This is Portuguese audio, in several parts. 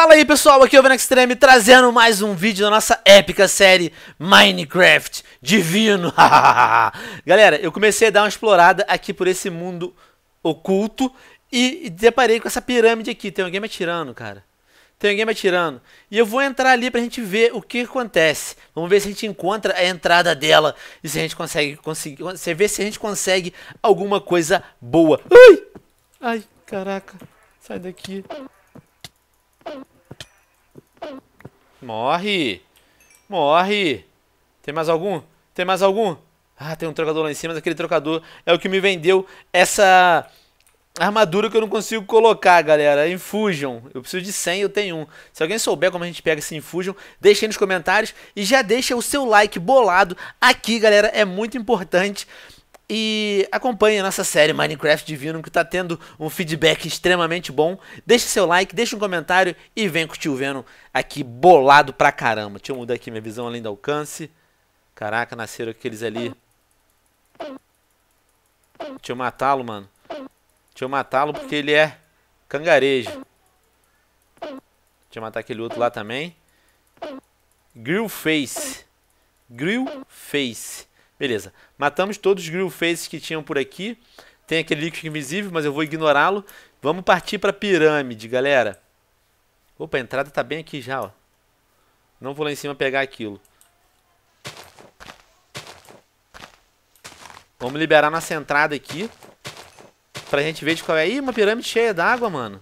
Fala aí pessoal, aqui é o Ben Extreme trazendo mais um vídeo da nossa épica série Minecraft Divino. Galera, eu comecei a dar uma explorada aqui por esse mundo oculto e deparei com essa pirâmide aqui. Tem alguém me atirando, cara. Tem alguém me atirando. E eu vou entrar ali pra gente ver o que acontece. Vamos ver se a gente encontra a entrada dela e se a gente consegue conseguir. Você vê se a gente consegue alguma coisa boa. Ai! Ai, caraca. Sai daqui. Morre. Morre. Tem mais algum? Tem mais algum? Ah, tem um trocador lá em cima, mas aquele trocador é o que me vendeu essa armadura que eu não consigo colocar, galera. Infusion. Eu preciso de 100 eu tenho um. Se alguém souber como a gente pega esse Infusion, deixa aí nos comentários e já deixa o seu like bolado aqui, galera. É muito importante e acompanhe a nossa série Minecraft Divino, que está tendo um feedback extremamente bom. Deixe seu like, deixe um comentário e vem curtir o Venom aqui bolado pra caramba. Deixa eu mudar aqui minha visão além do alcance. Caraca, nasceram aqueles ali. Deixa eu matá-lo, mano. Deixa eu matá-lo porque ele é cangarejo. Deixa eu matar aquele outro lá também. Grill Face. Grill Face. Beleza. Matamos todos os grill faces que tinham por aqui. Tem aquele líquido invisível, mas eu vou ignorá-lo. Vamos partir para pirâmide, galera. Opa, a entrada tá bem aqui já, ó. Não vou lá em cima pegar aquilo. Vamos liberar nossa entrada aqui. Pra gente ver de qual é. Ih, uma pirâmide cheia d'água, mano.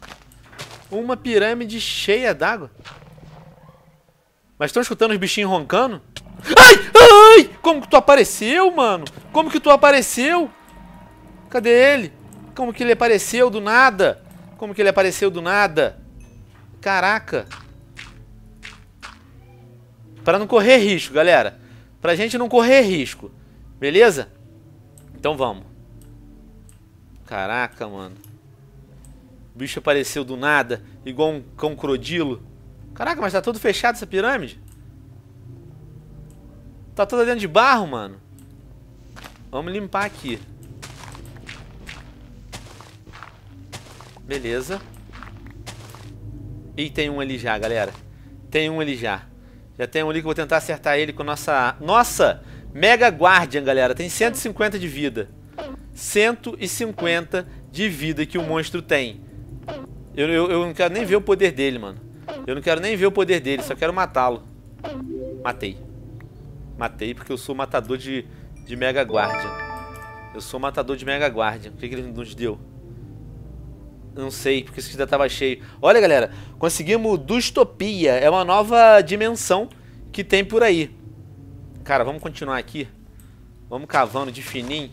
Uma pirâmide cheia d'água. Mas estão escutando os bichinhos roncando? Ai! Ah! Ai, como que tu apareceu, mano? Como que tu apareceu? Cadê ele? Como que ele apareceu do nada? Como que ele apareceu do nada? Caraca. Para não correr risco, galera. Pra gente não correr risco. Beleza? Então vamos. Caraca, mano. O bicho apareceu do nada, igual um cão crodilo. Caraca, mas tá tudo fechado essa pirâmide? Tá toda dentro de barro, mano. Vamos limpar aqui. Beleza. E tem um ali já, galera. Tem um ali já. Já tem um ali que eu vou tentar acertar ele com nossa... Nossa! Mega Guardian, galera. Tem 150 de vida. 150 de vida que o monstro tem. Eu, eu, eu não quero nem ver o poder dele, mano. Eu não quero nem ver o poder dele. Só quero matá-lo. Matei. Matei porque eu sou matador de, de Mega Guardian. Eu sou matador de Mega Guardian. O que, que ele nos deu? Não sei, porque isso ainda tava cheio. Olha, galera, conseguimos Dustopia. É uma nova dimensão que tem por aí. Cara, vamos continuar aqui. Vamos cavando de fininho.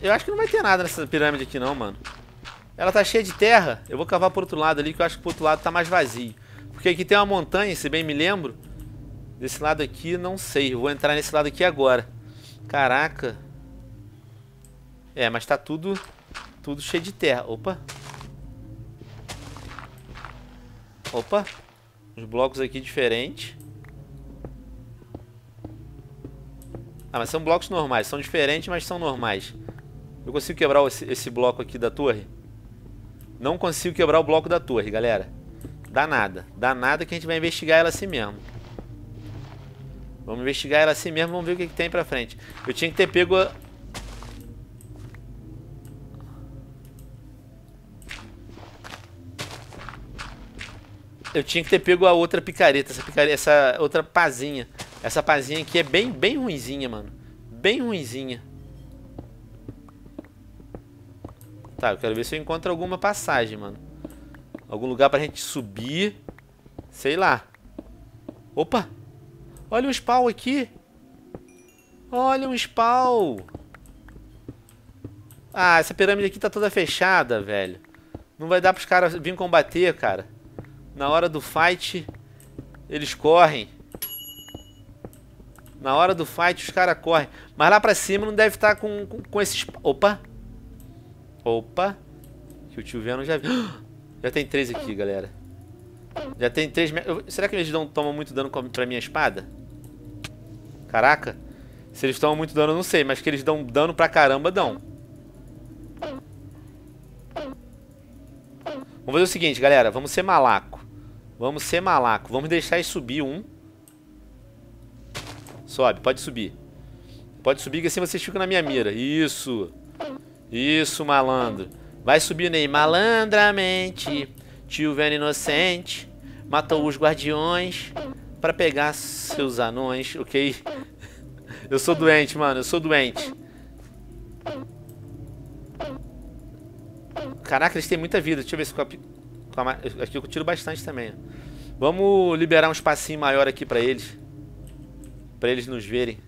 Eu acho que não vai ter nada nessa pirâmide aqui não, mano. Ela tá cheia de terra. Eu vou cavar pro outro lado ali, que eu acho que pro outro lado tá mais vazio. Porque aqui tem uma montanha, se bem me lembro. Desse lado aqui, não sei. Eu vou entrar nesse lado aqui agora. Caraca. É, mas tá tudo, tudo cheio de terra. Opa. Opa. Os blocos aqui diferentes. Ah, mas são blocos normais. São diferentes, mas são normais. Eu consigo quebrar esse, esse bloco aqui da torre? Não consigo quebrar o bloco da torre, galera. Dá nada. Dá nada que a gente vai investigar ela assim mesmo. Vamos investigar ela assim mesmo, vamos ver o que, que tem pra frente. Eu tinha que ter pego a... Eu tinha que ter pego a outra picareta, essa picareta, essa outra pazinha. Essa pazinha aqui é bem, bem ruinzinha, mano. Bem ruinzinha. Tá, eu quero ver se eu encontro alguma passagem, mano. Algum lugar pra gente subir. Sei lá. Opa! Olha um spawn aqui. Olha um spawn. Ah, essa pirâmide aqui tá toda fechada, velho. Não vai dar pros caras vir combater, cara. Na hora do fight, eles correm. Na hora do fight, os caras correm. Mas lá pra cima não deve estar tá com, com, com esses... Opa! Opa! Que o tio Venom já viu. Já tem três aqui, galera. Já tem três... Será que eles não tomam muito dano pra minha espada? Caraca. Se eles tomam muito dano, eu não sei. Mas que eles dão dano pra caramba, dão. Vamos fazer o seguinte, galera. Vamos ser malaco. Vamos ser malaco. Vamos deixar eles subir um. Sobe, pode subir. Pode subir que assim vocês ficam na minha mira. Isso. Isso, malandro. Vai subindo aí. Malandramente. Tio Veno inocente. Matou os guardiões para pegar seus anões, ok? Eu sou doente, mano, eu sou doente. Caraca, eles têm muita vida. Deixa eu ver se com a, com a, aqui eu tiro bastante também. Vamos liberar um espacinho maior aqui pra eles. Pra eles nos verem.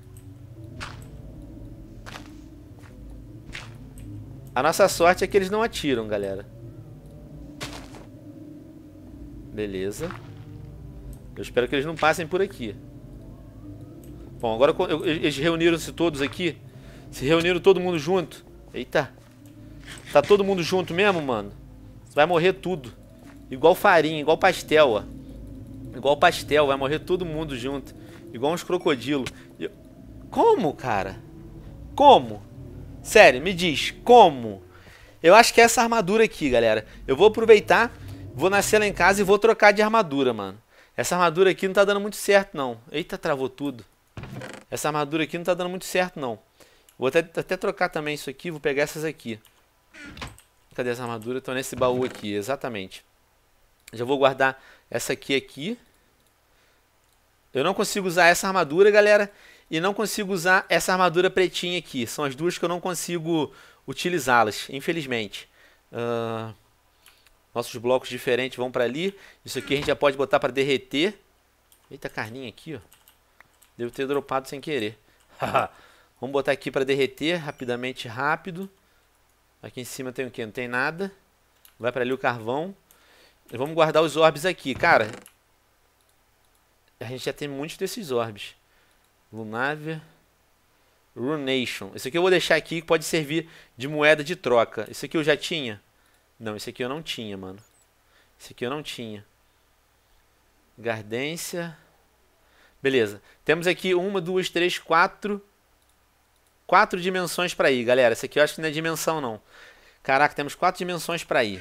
A nossa sorte é que eles não atiram, galera. Beleza. Eu espero que eles não passem por aqui. Bom, agora eles reuniram-se todos aqui. Se reuniram todo mundo junto. Eita. Tá todo mundo junto mesmo, mano? Vai morrer tudo. Igual farinha, igual pastel, ó. Igual pastel, vai morrer todo mundo junto. Igual uns crocodilos. Eu... Como, cara? Como? Sério, me diz, como? Eu acho que é essa armadura aqui, galera. Eu vou aproveitar, vou nascer lá em casa e vou trocar de armadura, mano. Essa armadura aqui não está dando muito certo, não. Eita, travou tudo. Essa armadura aqui não está dando muito certo, não. Vou até, até trocar também isso aqui. Vou pegar essas aqui. Cadê as armaduras? Estão nesse baú aqui, exatamente. Já vou guardar essa aqui aqui. Eu não consigo usar essa armadura, galera. E não consigo usar essa armadura pretinha aqui. São as duas que eu não consigo utilizá-las, infelizmente. Uh, nossos blocos diferentes vão para ali. Isso aqui a gente já pode botar para derreter. Eita, carninha aqui, ó. Devo ter dropado sem querer. Vamos botar aqui para derreter rapidamente, rápido. Aqui em cima tem o que? Não tem nada. Vai para ali o carvão. E vamos guardar os orbes aqui. Cara, a gente já tem muitos desses orbes. Lunavia, Runation. Esse aqui eu vou deixar aqui que pode servir de moeda de troca. Esse aqui eu já tinha. Não, esse aqui eu não tinha, mano. Esse aqui eu não tinha. Gardência. Beleza. Temos aqui uma, duas, três, quatro. Quatro dimensões para ir, galera. Esse aqui eu acho que não é dimensão, não. Caraca, temos quatro dimensões para ir.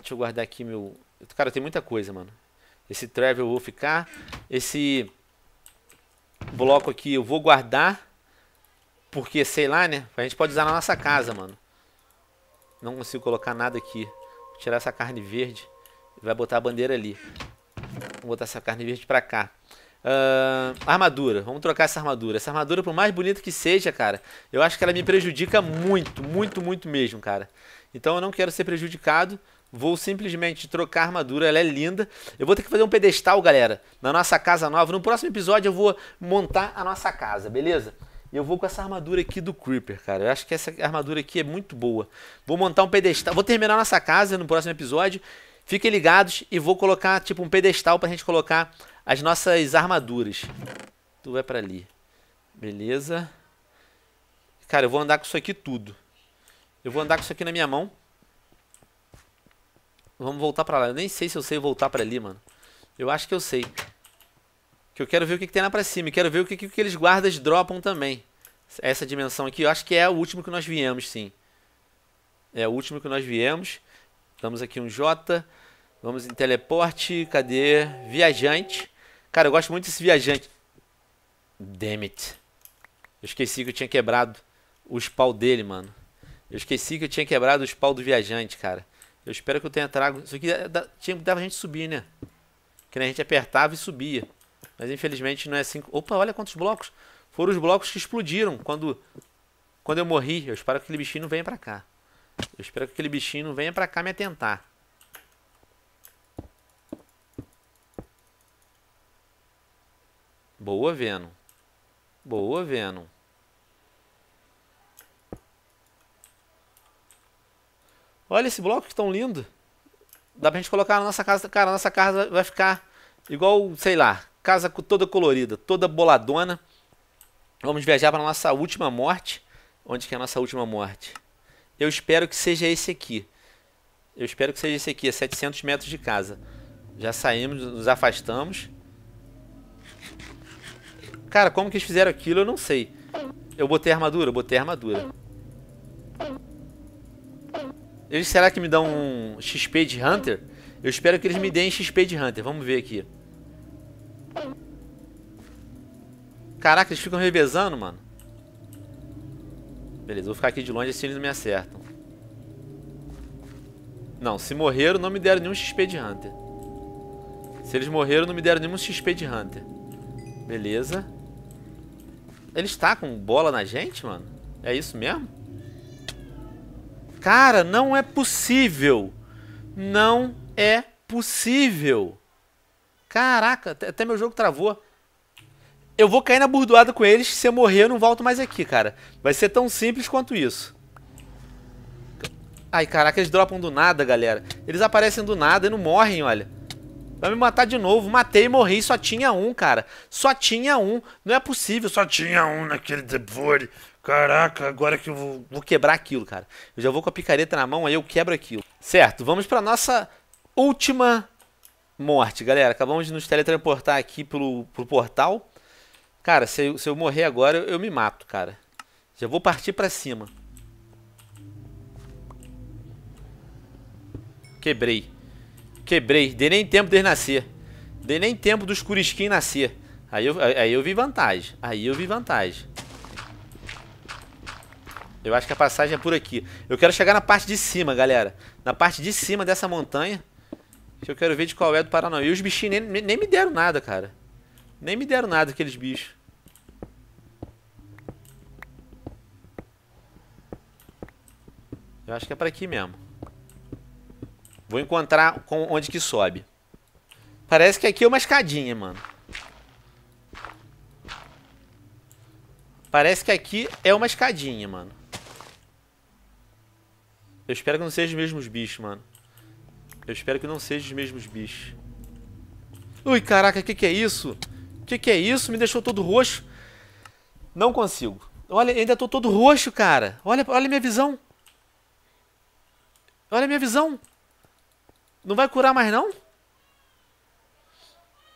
Deixa eu guardar aqui meu... Cara, tem muita coisa, mano. Esse travel eu vou ficar. Esse bloco aqui eu vou guardar. Porque, sei lá, né? A gente pode usar na nossa casa, mano. Não consigo colocar nada aqui. Vou tirar essa carne verde. E vai botar a bandeira ali. Vou botar essa carne verde pra cá. Uh, armadura, vamos trocar essa armadura Essa armadura, por mais bonita que seja, cara Eu acho que ela me prejudica muito Muito, muito mesmo, cara Então eu não quero ser prejudicado Vou simplesmente trocar a armadura, ela é linda. Eu vou ter que fazer um pedestal, galera, na nossa casa nova. No próximo episódio eu vou montar a nossa casa, beleza? Eu vou com essa armadura aqui do Creeper, cara. Eu acho que essa armadura aqui é muito boa. Vou montar um pedestal. Vou terminar nossa casa no próximo episódio. Fiquem ligados e vou colocar, tipo, um pedestal pra gente colocar as nossas armaduras. Tu vai pra ali. Beleza. Cara, eu vou andar com isso aqui tudo. Eu vou andar com isso aqui na minha mão. Vamos voltar pra lá. Eu nem sei se eu sei voltar pra ali, mano. Eu acho que eu sei. Que eu quero ver o que, que tem lá pra cima. quero ver o que, que aqueles guardas dropam também. Essa dimensão aqui, eu acho que é o último que nós viemos, sim. É o último que nós viemos. Damos aqui um J. Vamos em teleporte. Cadê? Viajante. Cara, eu gosto muito desse viajante. Damn it. Eu esqueci que eu tinha quebrado os pau dele, mano. Eu esqueci que eu tinha quebrado os pau do viajante, cara. Eu espero que eu tenha trago. Isso aqui é dava a gente subir, né? Que a gente apertava e subia. Mas infelizmente não é assim. Opa, olha quantos blocos. Foram os blocos que explodiram quando, quando eu morri. Eu espero que aquele bichinho não venha pra cá. Eu espero que aquele bichinho não venha pra cá me atentar. Boa, Venom. Boa, Venom. Olha esse bloco que tão lindo. Dá pra gente colocar na nossa casa. Cara, a nossa casa vai ficar igual, sei lá, Casa toda colorida, toda boladona. Vamos viajar para nossa última morte. Onde que é a nossa última morte? Eu espero que seja esse aqui. Eu espero que seja esse aqui, a é 700 metros de casa. Já saímos, nos afastamos. Cara, como que eles fizeram aquilo, eu não sei. Eu botei armadura, eu botei armadura. Eles será que me dão um XP de Hunter? Eu espero que eles me deem XP de Hunter. Vamos ver aqui. Caraca, eles ficam revezando, mano. Beleza, vou ficar aqui de longe assim eles não me acertam. Não, se morreram não me deram nenhum XP de Hunter. Se eles morreram não me deram nenhum XP de Hunter. Beleza. Eles tá com bola na gente, mano? É isso mesmo? Cara, não é possível. Não é possível. Caraca, até meu jogo travou eu vou cair na burdoada com eles, se eu morrer eu não volto mais aqui, cara. Vai ser tão simples quanto isso. Ai, caraca, eles dropam do nada, galera. Eles aparecem do nada e não morrem, olha. Vai me matar de novo. Matei, morri, só tinha um, cara. Só tinha um. Não é possível, só tinha um naquele devore. Caraca, agora que eu vou... Vou quebrar aquilo, cara. Eu já vou com a picareta na mão, aí eu quebro aquilo. Certo, vamos pra nossa última morte, galera. Acabamos de nos teletransportar aqui pro, pro portal. Cara, se eu, se eu morrer agora, eu, eu me mato, cara. Já vou partir pra cima. Quebrei. Quebrei. Dei nem tempo de nascer. Dei nem tempo dos Curisquim nascer. Aí eu, aí eu vi vantagem. Aí eu vi vantagem. Eu acho que a passagem é por aqui. Eu quero chegar na parte de cima, galera. Na parte de cima dessa montanha. Que eu quero ver de qual é do Paraná. E os bichinhos nem, nem me deram nada, cara. Nem me deram nada aqueles bichos. Eu acho que é pra aqui mesmo. Vou encontrar com onde que sobe. Parece que aqui é uma escadinha, mano. Parece que aqui é uma escadinha, mano. Eu espero que não sejam os mesmos bichos, mano. Eu espero que não sejam os mesmos bichos. Ui, caraca, o que, que é isso? O que, que é isso? Me deixou todo roxo. Não consigo. Olha, ainda tô todo roxo, cara. Olha, olha minha visão. Olha minha visão. Não vai curar mais, não?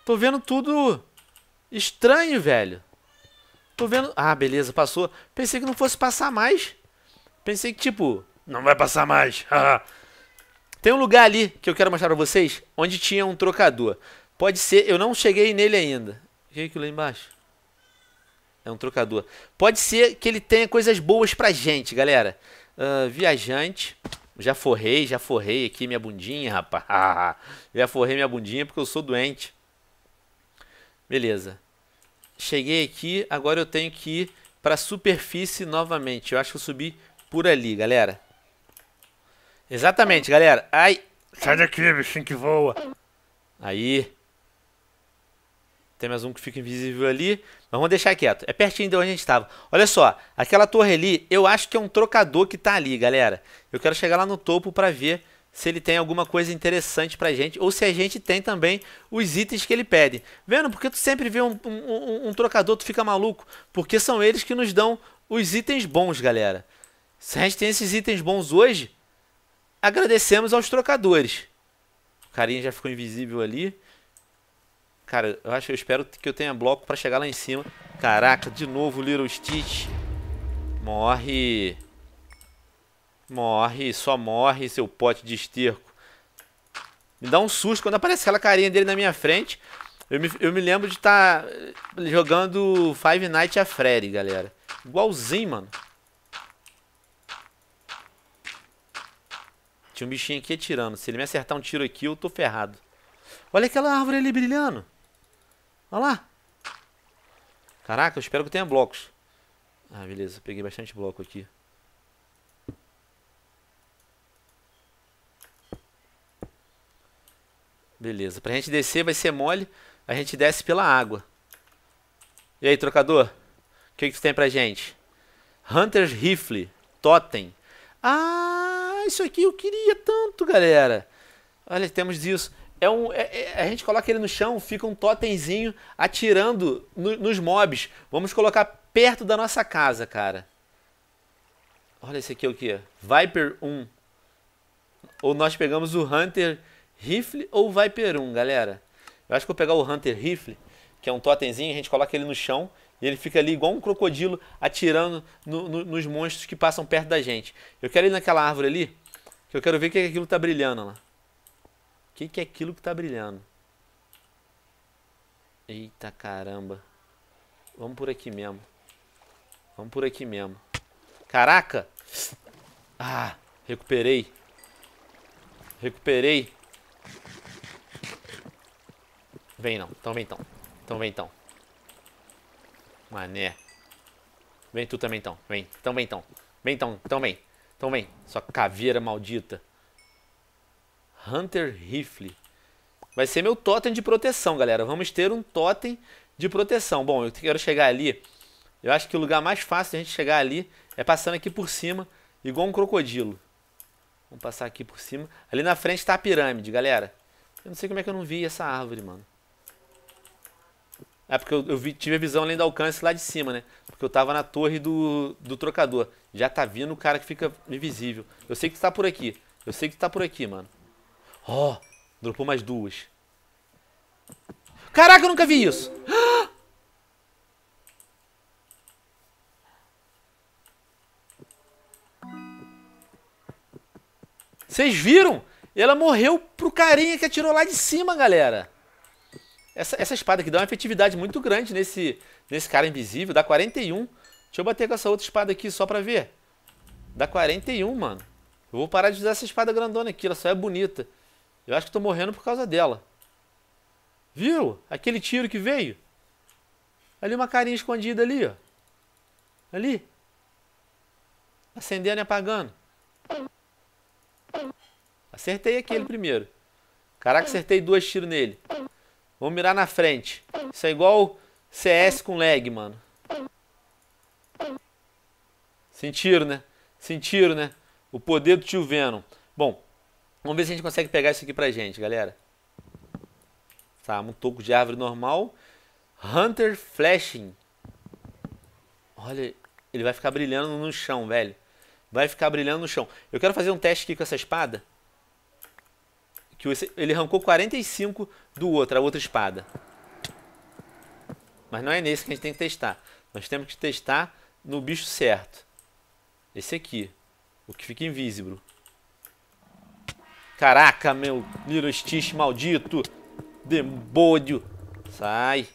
Tô vendo tudo estranho, velho. Tô vendo... Ah, beleza, passou. Pensei que não fosse passar mais. Pensei que, tipo... Não vai passar mais. Tem um lugar ali que eu quero mostrar pra vocês, onde tinha um trocador. Pode ser, eu não cheguei nele ainda que é aquilo lá embaixo? É um trocador. Pode ser que ele tenha coisas boas pra gente, galera. Uh, viajante. Já forrei, já forrei aqui minha bundinha, rapaz. já forrei minha bundinha porque eu sou doente. Beleza. Cheguei aqui, agora eu tenho que ir pra superfície novamente. Eu acho que eu subi por ali, galera. Exatamente, galera. Ai. Sai daqui, bichinho que voa. Aí. Tem mais um que fica invisível ali. Mas vamos deixar quieto. É pertinho de onde a gente estava. Olha só, aquela torre ali, eu acho que é um trocador que está ali, galera. Eu quero chegar lá no topo para ver se ele tem alguma coisa interessante para a gente, ou se a gente tem também os itens que ele pede. Vendo? Porque tu sempre vê um, um, um, trocador, tu fica maluco, porque são eles que nos dão os itens bons, galera. Se a gente tem esses itens bons hoje, agradecemos aos trocadores. O carinha já ficou invisível ali. Cara, eu acho, eu espero que eu tenha bloco pra chegar lá em cima. Caraca, de novo Little Stitch. Morre. Morre, só morre seu pote de esterco. Me dá um susto quando aparece aquela carinha dele na minha frente. Eu me, eu me lembro de estar tá eh, jogando Five Nights at Freddy, galera. Igualzinho, mano. Tinha um bichinho aqui atirando. Se ele me acertar um tiro aqui, eu tô ferrado. Olha aquela árvore ali brilhando. Olha lá. Caraca, eu espero que tenha blocos. Ah, beleza. Peguei bastante bloco aqui. Beleza. Pra gente descer vai ser mole. A gente desce pela água. E aí, trocador? O que, que tu tem pra gente? Hunter's Rifle. Totem. Ah, isso aqui eu queria tanto, galera. Olha, temos isso é um, é, é, a gente coloca ele no chão, fica um totemzinho atirando no, nos mobs. Vamos colocar perto da nossa casa, cara. Olha esse aqui, é o que? Viper 1. Ou nós pegamos o Hunter Rifle ou Viper 1, galera. Eu acho que vou pegar o Hunter Rifle, que é um totemzinho, a gente coloca ele no chão e ele fica ali igual um crocodilo atirando no, no, nos monstros que passam perto da gente. Eu quero ir naquela árvore ali, que eu quero ver é que aquilo tá brilhando lá que, que é aquilo que está brilhando? Eita caramba. Vamos por aqui mesmo. Vamos por aqui mesmo. Caraca! Ah, recuperei. Recuperei. Vem não. Então vem então. Então vem então. Mané. Vem tu também então. Vem. Então vem então. Vem então. Então vem. Então vem. Sua caveira maldita. Hunter Rifle. Vai ser meu totem de proteção, galera. Vamos ter um totem de proteção. Bom, eu quero chegar ali. Eu acho que o lugar mais fácil de a gente chegar ali é passando aqui por cima, igual um crocodilo. Vamos passar aqui por cima. Ali na frente está a pirâmide, galera. Eu não sei como é que eu não vi essa árvore, mano. É porque eu, eu vi, tive a visão além do alcance lá de cima, né? Porque eu tava na torre do, do trocador. Já tá vindo o cara que fica invisível. Eu sei que tu tá por aqui. Eu sei que tu tá por aqui, mano. Ó, oh, dropou mais duas. Caraca, eu nunca vi isso. Vocês viram? Ela morreu pro carinha que atirou lá de cima, galera. Essa, essa espada aqui dá uma efetividade muito grande nesse, nesse cara invisível. Dá 41. Deixa eu bater com essa outra espada aqui só pra ver. Dá 41, mano. Eu vou parar de usar essa espada grandona aqui. Ela só é bonita. Eu acho que tô morrendo por causa dela. Viu? Aquele tiro que veio. Ali uma carinha escondida ali, ó. Ali. Acendendo e apagando. Acertei aquele primeiro. Caraca, acertei dois tiros nele. Vou mirar na frente. Isso é igual CS com lag, mano. Sentiram, né? Sentiram, né? O poder do tio Venom. Bom, Vamos ver se a gente consegue pegar isso aqui pra gente, galera. Tá, um toco de árvore normal. Hunter Flashing. Olha, ele vai ficar brilhando no chão, velho. Vai ficar brilhando no chão. Eu quero fazer um teste aqui com essa espada. Que ele arrancou 45 do outro, a outra espada. Mas não é nesse que a gente tem que testar. Nós temos que testar no bicho certo. Esse aqui. O que fica invisível. Caraca, meu Little Stitch maldito. Demônio. Sai.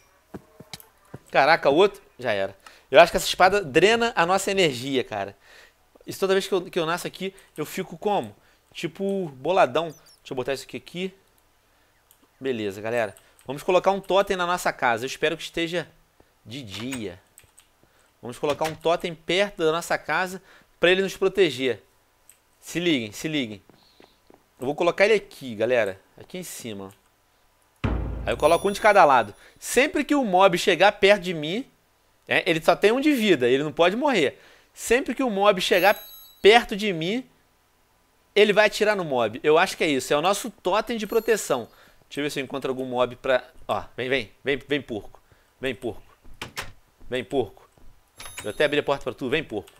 Caraca, outro. Já era. Eu acho que essa espada drena a nossa energia, cara. Isso toda vez que eu, que eu nasço aqui, eu fico como? Tipo boladão. Deixa eu botar isso aqui aqui. Beleza, galera. Vamos colocar um totem na nossa casa. Eu espero que esteja de dia. Vamos colocar um totem perto da nossa casa para ele nos proteger. Se liguem, se liguem. Eu vou colocar ele aqui, galera. Aqui em cima. Aí eu coloco um de cada lado. Sempre que o mob chegar perto de mim, é, ele só tem um de vida, ele não pode morrer. Sempre que o mob chegar perto de mim, ele vai atirar no mob. Eu acho que é isso, é o nosso totem de proteção. Deixa eu ver se eu encontro algum mob pra... Ó, vem, vem, vem, vem porco. Vem porco. Vem porco. Eu até abri a porta pra tu, vem porco.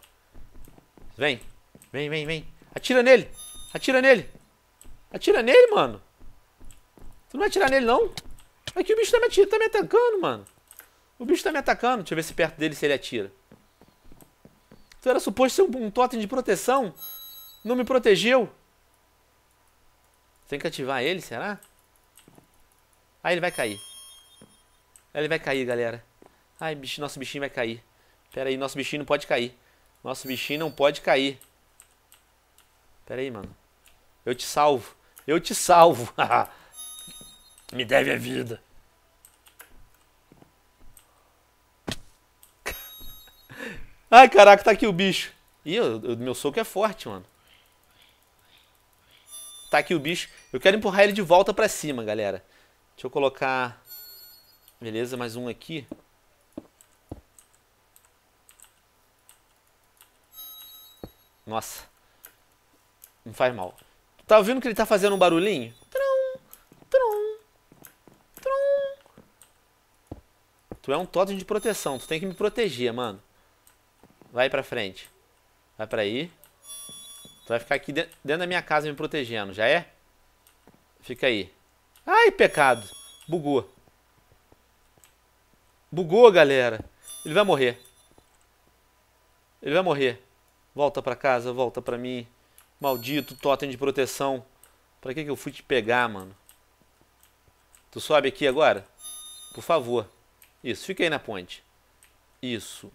Vem, vem, vem, vem. Atira nele, atira nele. Atira nele, mano. Tu não vai atirar nele, não? Aqui é o bicho tá me, atira, tá me atacando, mano. O bicho tá me atacando. Deixa eu ver se perto dele se ele atira. Tu era suposto ser um, totem de proteção. Não me protegeu. Tem que ativar ele, será? Aí ah, ele vai cair. Aí ele vai cair, galera. Ai, bicho, nosso bichinho vai cair. Pera aí, nosso bichinho não pode cair. Nosso bichinho não pode cair. Pera aí, mano. Eu te salvo. Eu te salvo. Me deve a vida. Ai, caraca, tá aqui o bicho. Ih, eu, eu, meu soco é forte, mano. Tá aqui o bicho. Eu quero empurrar ele de volta pra cima, galera. Deixa eu colocar... Beleza, mais um aqui. Nossa. Não faz mal. Tá ouvindo que ele tá fazendo um barulhinho? Trum, trum, trum. Tu é um totem de proteção, tu tem que me proteger, mano. Vai pra frente. Vai pra aí. Tu vai ficar aqui dentro da minha casa me protegendo, já é? Fica aí. Ai, pecado. Bugou. Bugou, galera. Ele vai morrer. Ele vai morrer. Volta pra casa, volta pra mim. Maldito totem de proteção. Pra que, que eu fui te pegar, mano? Tu sobe aqui agora? Por favor. Isso, fica aí na ponte. Isso.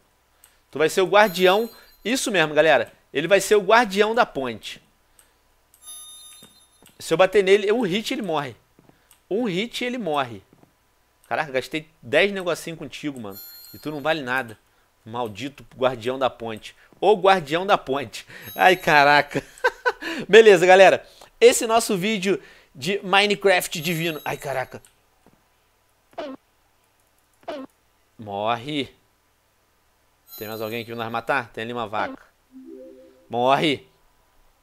Tu vai ser o guardião. Isso mesmo, galera. Ele vai ser o guardião da ponte. Se eu bater nele, um hit ele morre. Um hit ele morre. Caraca, gastei 10 negocinho contigo, mano. E tu não vale nada. Maldito guardião da ponte. Ou guardião da ponte. Ai, caraca. Beleza, galera. Esse nosso vídeo de Minecraft divino. Ai, caraca. Morre. Tem mais alguém aqui pra nós matar? Tem ali uma vaca. Morre.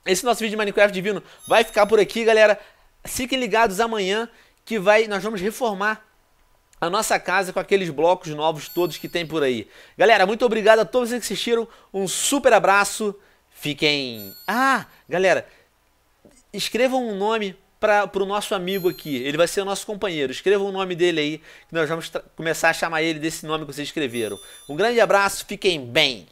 Esse nosso vídeo de Minecraft divino vai ficar por aqui, galera. Fiquem ligados amanhã que vai, nós vamos reformar a nossa casa com aqueles blocos novos todos que tem por aí. Galera, muito obrigado a todos que assistiram. Um super abraço. Fiquem. Ah, galera, escrevam um nome para o nosso amigo aqui. Ele vai ser o nosso companheiro. Escrevam o nome dele aí, que nós vamos começar a chamar ele desse nome que vocês escreveram. Um grande abraço, fiquem bem.